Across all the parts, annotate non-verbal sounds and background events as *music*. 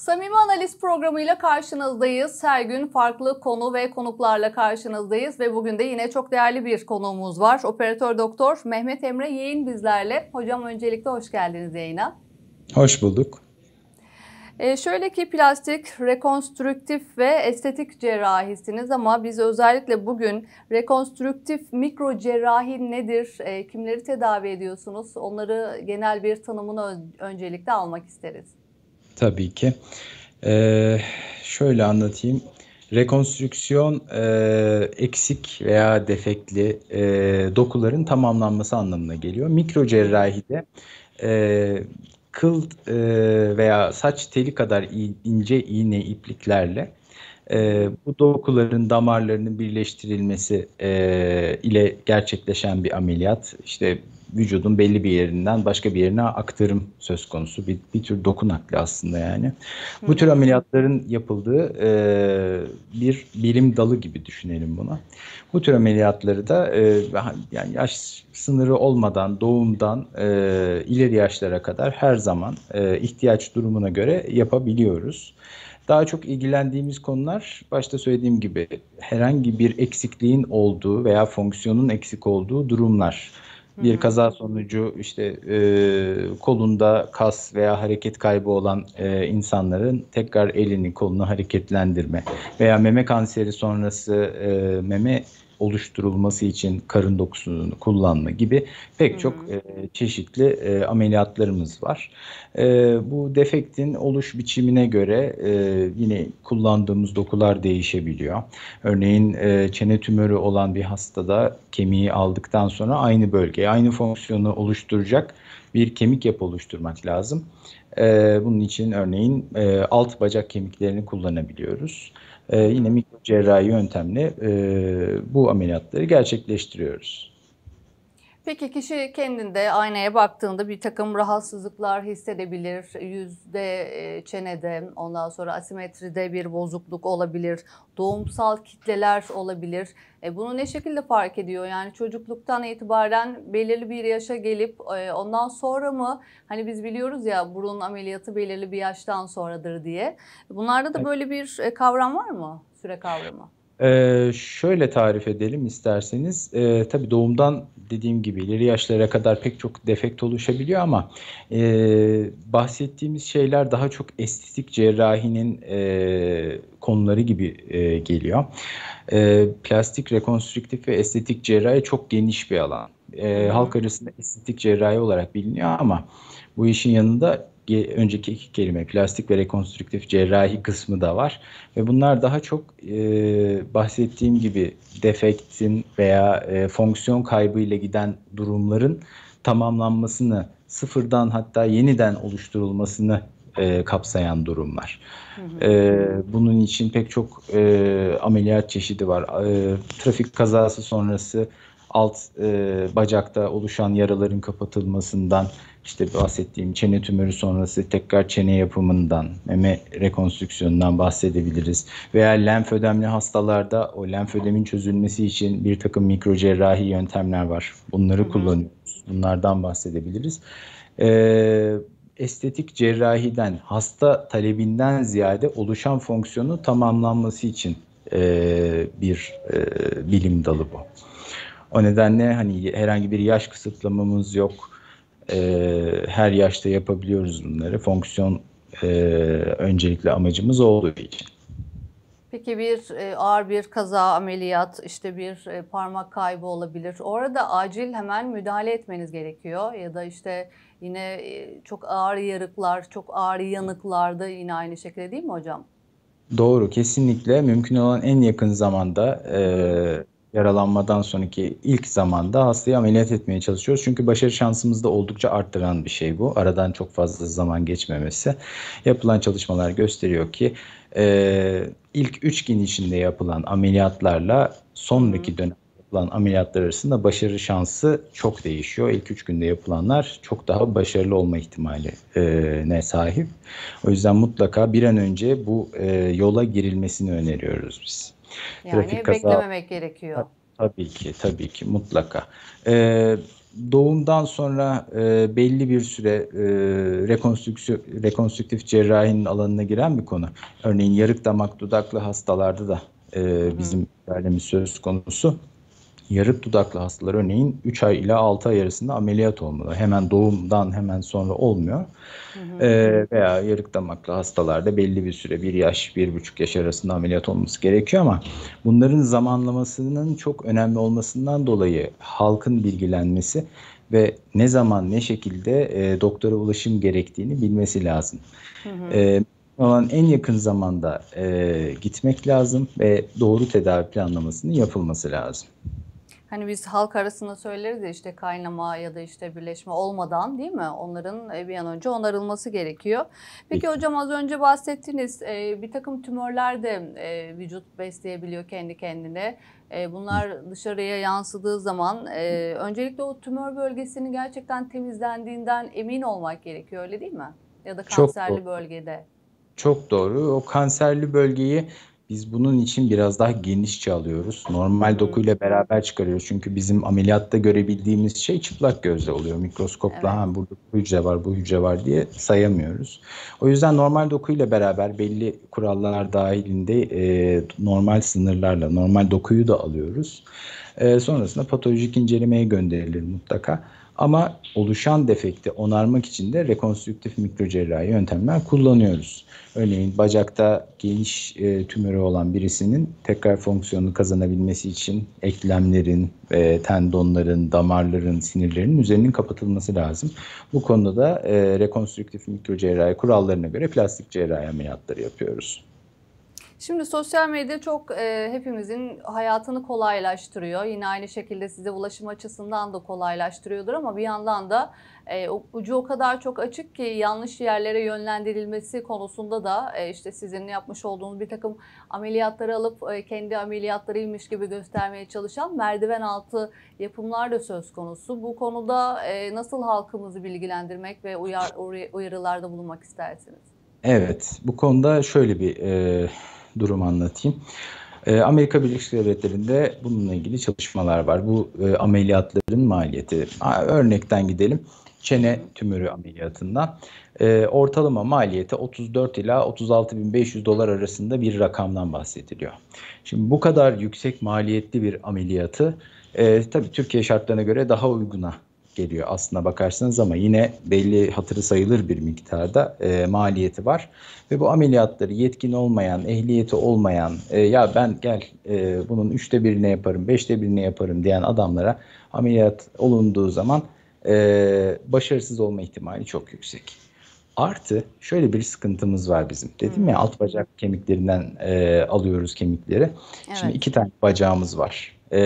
Samimi Analiz programıyla karşınızdayız. Her gün farklı konu ve konuklarla karşınızdayız ve bugün de yine çok değerli bir konuğumuz var. Operatör doktor Mehmet Emre Yeğin bizlerle. Hocam öncelikle hoş geldiniz yayına. Hoş bulduk. E şöyle ki plastik, rekonstrüktif ve estetik cerrahisiniz ama biz özellikle bugün rekonstrüktif mikro cerrahi nedir, e, kimleri tedavi ediyorsunuz onları genel bir tanımını öncelikle almak isteriz. Tabii ki. Ee, şöyle anlatayım. Rekonstrüksiyon e, eksik veya defekli e, dokuların tamamlanması anlamına geliyor. Mikro cerrahide e, kıl e, veya saç teli kadar ince iğne ipliklerle e, bu dokuların damarlarının birleştirilmesi e, ile gerçekleşen bir ameliyat. İşte vücudun belli bir yerinden başka bir yerine aktarım söz konusu. Bir, bir tür doku nakli aslında yani. Bu tür hmm. ameliyatların yapıldığı e, bir bilim dalı gibi düşünelim buna. Bu tür ameliyatları da e, yani yaş sınırı olmadan doğumdan e, ileri yaşlara kadar her zaman e, ihtiyaç durumuna göre yapabiliyoruz. Daha çok ilgilendiğimiz konular başta söylediğim gibi herhangi bir eksikliğin olduğu veya fonksiyonun eksik olduğu durumlar. Bir kaza sonucu işte e, kolunda kas veya hareket kaybı olan e, insanların tekrar elini kolunu hareketlendirme veya meme kanseri sonrası e, meme oluşturulması için karın dokusunun kullanma gibi pek çok hmm. e, çeşitli e, ameliyatlarımız var. E, bu defektin oluş biçimine göre e, yine kullandığımız dokular değişebiliyor. Örneğin e, çene tümörü olan bir hastada kemiği aldıktan sonra aynı bölgeye aynı fonksiyonu oluşturacak bir kemik yapı oluşturmak lazım. Ee, bunun için örneğin e, alt bacak kemiklerini kullanabiliyoruz. Ee, yine mikro cerrahi yöntemle e, bu ameliyatları gerçekleştiriyoruz. Peki kişi kendinde aynaya baktığında bir takım rahatsızlıklar hissedebilir. Yüzde, e, çenede, ondan sonra asimetride bir bozukluk olabilir. Doğumsal kitleler olabilir. E bunu ne şekilde fark ediyor? Yani çocukluktan itibaren belirli bir yaşa gelip e, ondan sonra mı? Hani biz biliyoruz ya burun ameliyatı belirli bir yaştan sonradır diye. Bunlarda da böyle bir e, kavram var mı? Süre kavramı. Ee, şöyle tarif edelim isterseniz. Ee, tabii doğumdan dediğim gibi ileri yaşlara kadar pek çok defekt oluşabiliyor ama e, bahsettiğimiz şeyler daha çok estetik cerrahinin e, konuları gibi e, geliyor. E, plastik, rekonstrüktif ve estetik cerrahi çok geniş bir alan. E, halk arasında estetik cerrahi olarak biliniyor ama bu işin yanında önceki iki kelime plastik ve rekonstrüktif cerrahi kısmı da var. Ve bunlar daha çok e, bahsettiğim gibi defektin veya e, fonksiyon kaybıyla giden durumların tamamlanmasını sıfırdan hatta yeniden oluşturulmasını e, kapsayan durumlar. Hı hı. E, bunun için pek çok e, ameliyat çeşidi var. E, trafik kazası sonrası alt e, bacakta oluşan yaraların kapatılmasından, işte bahsettiğim çene tümörü sonrası tekrar çene yapımından, meme rekonstrüksiyonundan bahsedebiliriz. Veya lenfödemli hastalarda o lenfödemin çözülmesi için bir takım mikrocerrahi yöntemler var. Bunları kullanıyoruz. Bunlardan bahsedebiliriz. Ee, estetik cerrahiden, hasta talebinden ziyade oluşan fonksiyonu tamamlanması için e, bir e, bilim dalı bu. O nedenle hani herhangi bir yaş kısıtlamamız yok. E, her yaşta yapabiliyoruz bunları. Fonksiyon e, öncelikle amacımız olduğu için. Peki bir e, ağır bir kaza, ameliyat, işte bir e, parmak kaybı olabilir. Orada acil hemen müdahale etmeniz gerekiyor ya da işte yine e, çok ağır yarıklar, çok ağır yanıklarda yine aynı şekilde değil mi hocam? Doğru, kesinlikle mümkün olan en yakın zamanda e, yaralanmadan sonraki ilk zamanda hastayı ameliyat etmeye çalışıyoruz. Çünkü başarı şansımızı da oldukça arttıran bir şey bu. Aradan çok fazla zaman geçmemesi. Yapılan çalışmalar gösteriyor ki e, ilk 3 gün içinde yapılan ameliyatlarla sonraki dönem yapılan ameliyatlar arasında başarı şansı çok değişiyor. İlk 3 günde yapılanlar çok daha başarılı olma ihtimali e, ne sahip. O yüzden mutlaka bir an önce bu e, yola girilmesini öneriyoruz biz. Yani Trafik kaza... beklememek gerekiyor. Tabii ki, tabii ki mutlaka. Ee, doğumdan sonra e, belli bir süre e, rekonstrüksiyon, rekonstrüktif cerrahinin alanına giren bir konu. Örneğin yarık damak dudaklı hastalarda da e, bizim ilerlemiz söz konusu yarık dudaklı hastalar örneğin 3 ay ile 6 ay arasında ameliyat olmalı. Hemen doğumdan hemen sonra olmuyor. Hı hı. E, veya yarık damaklı hastalarda belli bir süre 1 yaş 1,5 yaş arasında ameliyat olması gerekiyor ama bunların zamanlamasının çok önemli olmasından dolayı halkın bilgilenmesi ve ne zaman ne şekilde e, doktora ulaşım gerektiğini bilmesi lazım. Hı ee, olan en yakın zamanda e, gitmek lazım ve doğru tedavi planlamasının yapılması lazım. Hani biz halk arasında söyleriz ya işte kaynama ya da işte birleşme olmadan değil mi? Onların e, bir an önce onarılması gerekiyor. Peki hocam az önce bahsettiniz e, bir takım tümörler de e, vücut besleyebiliyor kendi kendine. Bunlar dışarıya yansıdığı zaman öncelikle o tümör bölgesinin gerçekten temizlendiğinden emin olmak gerekiyor öyle değil mi? Ya da kanserli Çok bölgede. Çok doğru. O kanserli bölgeyi biz bunun için biraz daha genişçe alıyoruz. Normal dokuyla beraber çıkarıyoruz. Çünkü bizim ameliyatta görebildiğimiz şey çıplak gözle oluyor. Mikroskopla evet. ha burada bu hücre var, bu hücre var diye sayamıyoruz. O yüzden normal dokuyla beraber belli kurallar dahilinde e, normal sınırlarla normal dokuyu da alıyoruz. E, sonrasında patolojik incelemeye gönderilir mutlaka. Ama oluşan defekti onarmak için de rekonstrüktif mikrocerrahi yöntemler kullanıyoruz. Örneğin bacakta geniş e, tümörü olan birisinin tekrar fonksiyonunu kazanabilmesi için eklemlerin, e, tendonların, damarların, sinirlerin üzerinin kapatılması lazım. Bu konuda da e, rekonstrüktif mikrocerrahi kurallarına göre plastik cerrahi ameliyatları yapıyoruz. Şimdi sosyal medya çok e, hepimizin hayatını kolaylaştırıyor. Yine aynı şekilde size ulaşım açısından da kolaylaştırıyordur ama bir yandan da e, ucu o kadar çok açık ki yanlış yerlere yönlendirilmesi konusunda da e, işte sizin yapmış olduğunuz bir takım ameliyatları alıp e, kendi ameliyatlarıymış gibi göstermeye çalışan merdiven altı yapımlar da söz konusu. Bu konuda e, nasıl halkımızı bilgilendirmek ve uyar, uyarılarda bulunmak istersiniz? Evet, bu konuda şöyle bir e, durumu anlatayım. Ee, Amerika Birleşik Devletleri'nde bununla ilgili çalışmalar var. Bu e, ameliyatların maliyeti. örnekten gidelim. Çene tümörü ameliyatından ee, ortalama maliyeti 34 ila 36.500 dolar arasında bir rakamdan bahsediliyor. Şimdi bu kadar yüksek maliyetli bir ameliyatı e, tabii Türkiye şartlarına göre daha uyguna geliyor aslına bakarsanız ama yine belli hatırı sayılır bir miktarda e, maliyeti var. Ve bu ameliyatları yetkin olmayan, ehliyeti olmayan e, ya ben gel e, bunun üçte birini yaparım, beşte birini yaparım diyen adamlara ameliyat olunduğu zaman e, başarısız olma ihtimali çok yüksek. Artı şöyle bir sıkıntımız var bizim. Dedim hmm. ya alt bacak kemiklerinden e, alıyoruz kemikleri. Evet. Şimdi iki tane bacağımız var. E,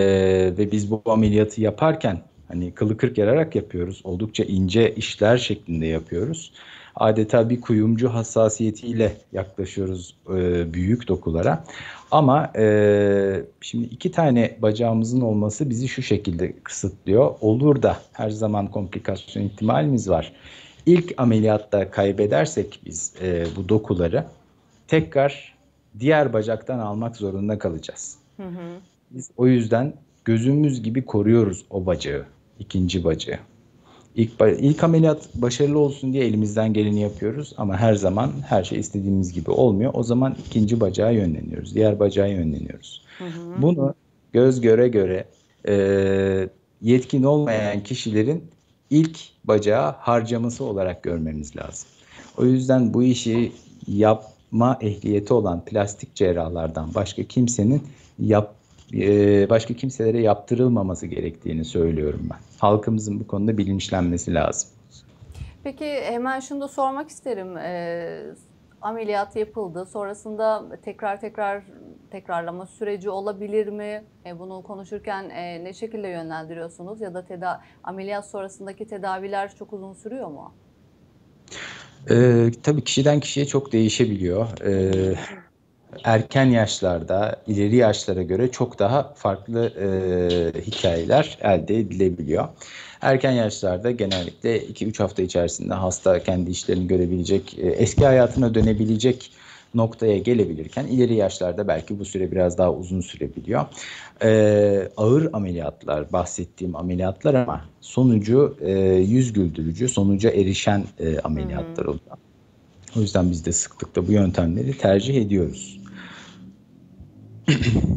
ve biz bu ameliyatı yaparken Hani kılı kırk yararak yapıyoruz. Oldukça ince işler şeklinde yapıyoruz. Adeta bir kuyumcu hassasiyetiyle yaklaşıyoruz e, büyük dokulara. Ama e, şimdi iki tane bacağımızın olması bizi şu şekilde kısıtlıyor. Olur da her zaman komplikasyon ihtimalimiz var. İlk ameliyatta kaybedersek biz e, bu dokuları tekrar diğer bacaktan almak zorunda kalacağız. Hı hı. Biz o yüzden gözümüz gibi koruyoruz o bacağı ikinci bacı. İlk, ilk ameliyat başarılı olsun diye elimizden geleni yapıyoruz ama her zaman her şey istediğimiz gibi olmuyor. O zaman ikinci bacağa yönleniyoruz, diğer bacağa yönleniyoruz. Hı hı. Bunu göz göre göre e, yetkin olmayan kişilerin ilk bacağı harcaması olarak görmemiz lazım. O yüzden bu işi yapma ehliyeti olan plastik cerrahlardan başka kimsenin yap ee, başka kimselere yaptırılmaması gerektiğini söylüyorum ben. Halkımızın bu konuda bilinçlenmesi lazım. Peki hemen şunu da sormak isterim. Ee, ameliyat yapıldı. Sonrasında tekrar tekrar tekrarlama süreci olabilir mi? E, bunu konuşurken e, ne şekilde yönlendiriyorsunuz? Ya da teda ameliyat sonrasındaki tedaviler çok uzun sürüyor mu? E, tabii kişiden kişiye çok değişebiliyor. E, erken yaşlarda, ileri yaşlara göre çok daha farklı e, hikayeler elde edilebiliyor. Erken yaşlarda genellikle 2-3 hafta içerisinde hasta kendi işlerini görebilecek, e, eski hayatına dönebilecek noktaya gelebilirken ileri yaşlarda belki bu süre biraz daha uzun sürebiliyor. Ee, ağır ameliyatlar, bahsettiğim ameliyatlar ama sonucu e, yüz güldürücü, sonuca erişen e, ameliyatlar oluyor. O yüzden biz de sıklıkla bu yöntemleri tercih ediyoruz. *clears throat*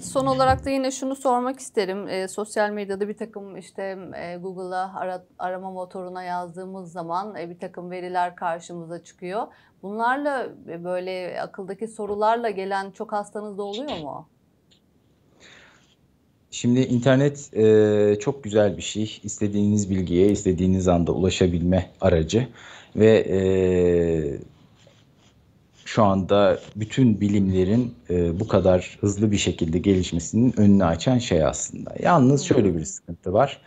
Son olarak da yine şunu sormak isterim. E, sosyal medyada bir takım işte e, Google'a ara, arama motoruna yazdığımız zaman e, bir takım veriler karşımıza çıkıyor. Bunlarla e, böyle akıldaki sorularla gelen çok hastanız da oluyor mu? Şimdi internet e, çok güzel bir şey. İstediğiniz bilgiye istediğiniz anda ulaşabilme aracı ve e, şu anda bütün bilimlerin e, bu kadar hızlı bir şekilde gelişmesinin önünü açan şey aslında. Yalnız şöyle bir sıkıntı var.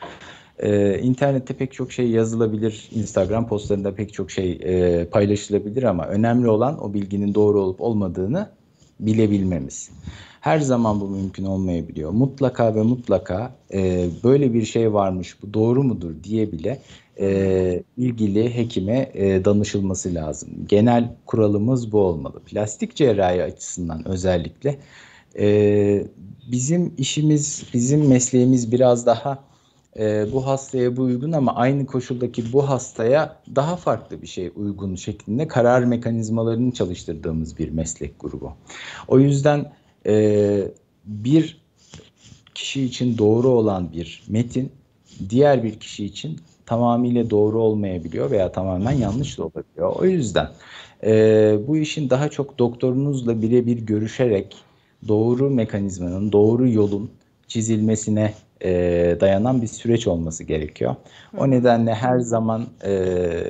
E, internette pek çok şey yazılabilir, Instagram postlarında pek çok şey e, paylaşılabilir ama önemli olan o bilginin doğru olup olmadığını bilebilmemiz. Her zaman bu mümkün olmayabiliyor. Mutlaka ve mutlaka e, böyle bir şey varmış, bu doğru mudur diye bile e, ilgili hekime e, danışılması lazım. Genel kuralımız bu olmalı. Plastik cerrahi açısından özellikle e, bizim işimiz, bizim mesleğimiz biraz daha e, bu hastaya bu uygun ama aynı koşuldaki bu hastaya daha farklı bir şey uygun şeklinde karar mekanizmalarını çalıştırdığımız bir meslek grubu. O yüzden e, bir kişi için doğru olan bir metin diğer bir kişi için tamamıyla doğru olmayabiliyor veya tamamen yanlış da olabiliyor. O yüzden e, bu işin daha çok doktorunuzla birebir görüşerek doğru mekanizmanın, doğru yolun çizilmesine e, dayanan bir süreç olması gerekiyor. O nedenle her zaman e,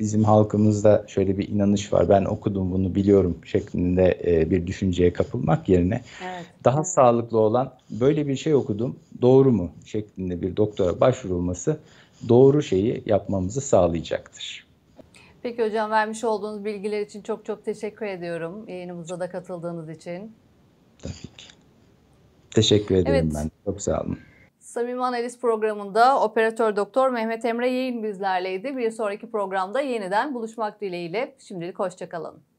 bizim halkımızda şöyle bir inanış var. Ben okudum bunu biliyorum şeklinde e, bir düşünceye kapılmak yerine evet. daha evet. sağlıklı olan böyle bir şey okudum doğru mu şeklinde bir doktora başvurulması doğru şeyi yapmamızı sağlayacaktır. Peki hocam vermiş olduğunuz bilgiler için çok çok teşekkür ediyorum. Yayınımıza da katıldığınız için. Teşekkür ederim evet. ben. Çok sağ olun. Samimi Analiz programında operatör doktor Mehmet Emre Yeğin bizlerleydi. Bir sonraki programda yeniden buluşmak dileğiyle. Şimdilik hoşçakalın.